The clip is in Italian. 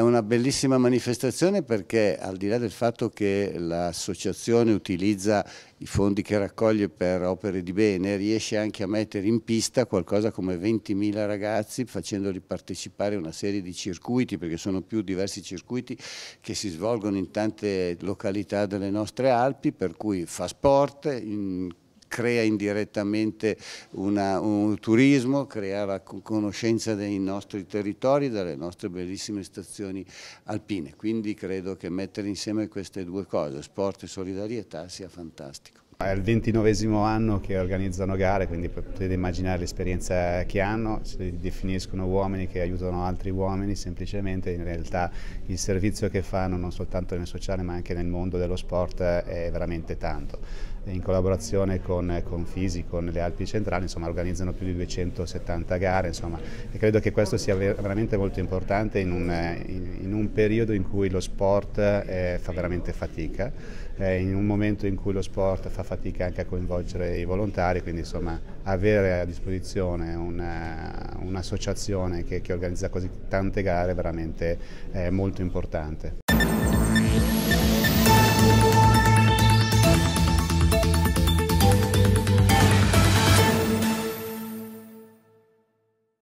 una bellissima manifestazione perché al di là del fatto che l'associazione utilizza i fondi che raccoglie per opere di bene, riesce anche a mettere in pista qualcosa come 20.000 ragazzi facendoli partecipare a una serie di circuiti, perché sono più diversi circuiti che si svolgono in tante località delle nostre Alpi, per cui fa sport, in crea indirettamente una, un turismo, crea la conoscenza dei nostri territori, delle nostre bellissime stazioni alpine. Quindi credo che mettere insieme queste due cose, sport e solidarietà, sia fantastico. È il ventinovesimo anno che organizzano gare, quindi potete immaginare l'esperienza che hanno, si definiscono uomini che aiutano altri uomini, semplicemente in realtà il servizio che fanno non soltanto nel sociale ma anche nel mondo dello sport è veramente tanto in collaborazione con, con Fisi, con le Alpi Centrali, insomma, organizzano più di 270 gare, insomma, e credo che questo sia ver veramente molto importante in un, in, in un, periodo in cui lo sport eh, fa veramente fatica, eh, in un momento in cui lo sport fa fatica anche a coinvolgere i volontari, quindi insomma, avere a disposizione un'associazione che, che, organizza così tante gare è veramente eh, molto importante.